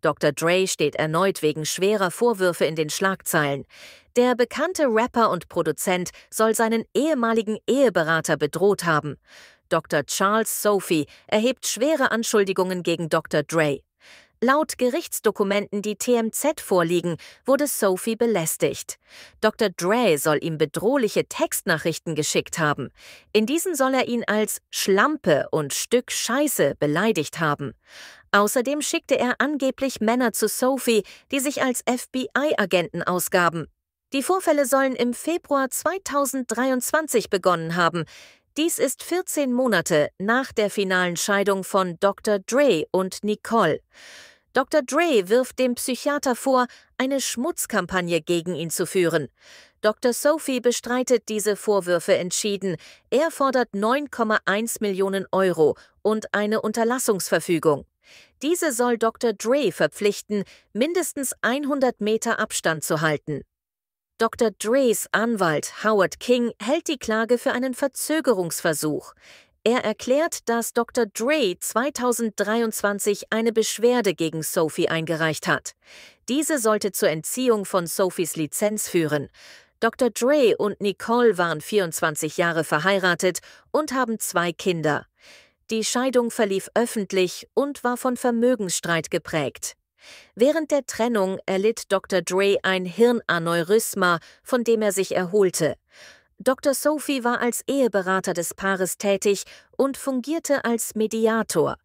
Dr. Dre steht erneut wegen schwerer Vorwürfe in den Schlagzeilen. Der bekannte Rapper und Produzent soll seinen ehemaligen Eheberater bedroht haben. Dr. Charles Sophie erhebt schwere Anschuldigungen gegen Dr. Dre. Laut Gerichtsdokumenten, die TMZ vorliegen, wurde Sophie belästigt. Dr. Dre soll ihm bedrohliche Textnachrichten geschickt haben. In diesen soll er ihn als Schlampe und Stück Scheiße beleidigt haben. Außerdem schickte er angeblich Männer zu Sophie, die sich als FBI-Agenten ausgaben. Die Vorfälle sollen im Februar 2023 begonnen haben. Dies ist 14 Monate nach der finalen Scheidung von Dr. Dre und Nicole. Dr. Dre wirft dem Psychiater vor, eine Schmutzkampagne gegen ihn zu führen. Dr. Sophie bestreitet diese Vorwürfe entschieden. Er fordert 9,1 Millionen Euro und eine Unterlassungsverfügung. Diese soll Dr. Dre verpflichten, mindestens 100 Meter Abstand zu halten. Dr. Dres Anwalt Howard King hält die Klage für einen Verzögerungsversuch. Er erklärt, dass Dr. Dre 2023 eine Beschwerde gegen Sophie eingereicht hat. Diese sollte zur Entziehung von Sophies Lizenz führen. Dr. Dre und Nicole waren 24 Jahre verheiratet und haben zwei Kinder. Die Scheidung verlief öffentlich und war von Vermögensstreit geprägt. Während der Trennung erlitt Dr. Dre ein Hirnaneurysma, von dem er sich erholte. Dr. Sophie war als Eheberater des Paares tätig und fungierte als Mediator.